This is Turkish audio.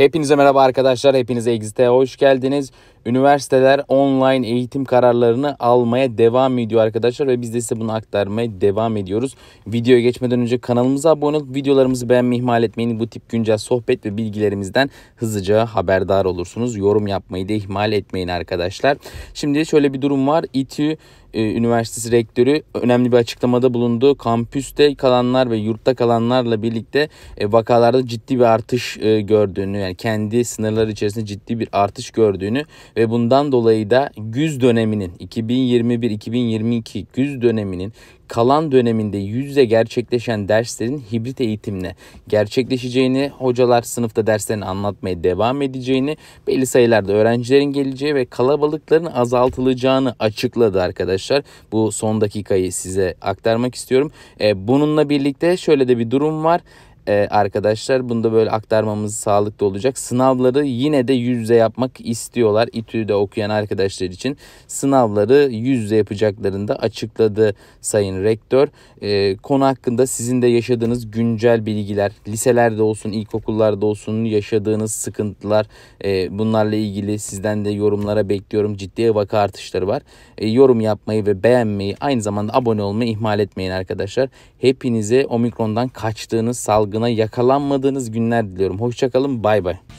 Hepinize merhaba arkadaşlar. Hepinize Exit'e hoş geldiniz. Üniversiteler online eğitim kararlarını almaya devam ediyor arkadaşlar ve biz de size bunu aktarmaya devam ediyoruz. Videoya geçmeden önce kanalımıza abone olup videolarımızı beğenmeyi ihmal etmeyin. Bu tip güncel sohbet ve bilgilerimizden hızlıca haberdar olursunuz. Yorum yapmayı da ihmal etmeyin arkadaşlar. Şimdi şöyle bir durum var. İTÜ e, üniversitesi Rektörü önemli bir açıklamada bulundu. Kampüste kalanlar ve yurtta kalanlarla birlikte e, vakalarda ciddi bir artış e, gördüğünü yani kendi sınırları içerisinde ciddi bir artış gördüğünü ve bundan dolayı da güz döneminin 2021-2022 güz döneminin kalan döneminde yüz yüze gerçekleşen derslerin hibrit eğitimle gerçekleşeceğini, hocalar sınıfta derslerini anlatmaya devam edeceğini, belli sayılarda öğrencilerin geleceği ve kalabalıkların azaltılacağını açıkladı arkadaşlar. Bu son dakikayı size aktarmak istiyorum. E, bununla birlikte şöyle de bir durum var e, arkadaşlar. Bunu da böyle aktarmamız sağlıklı olacak. Sınavları yine de yüzde yapmak istiyorlar. İTÜ'de okuyan arkadaşlar için sınavları yüzde yapacaklarını da açıkladı Sayın Rektör. E, konu hakkında sizin de yaşadığınız güncel bilgiler, liselerde olsun, ilkokullarda olsun yaşadığınız sıkıntılar e, bunlarla ilgili sizden de yorumlara bekliyorum. Ciddi vaka artışları var. E, yorum yapmayı ve beğenmeyi aynı zamanda abone olmayı ihmal etmeyin arkadaşlar. Hepinize omikrondan kaçtığınız salgın salgına yakalanmadığınız günler diliyorum. Hoşçakalın bay bay.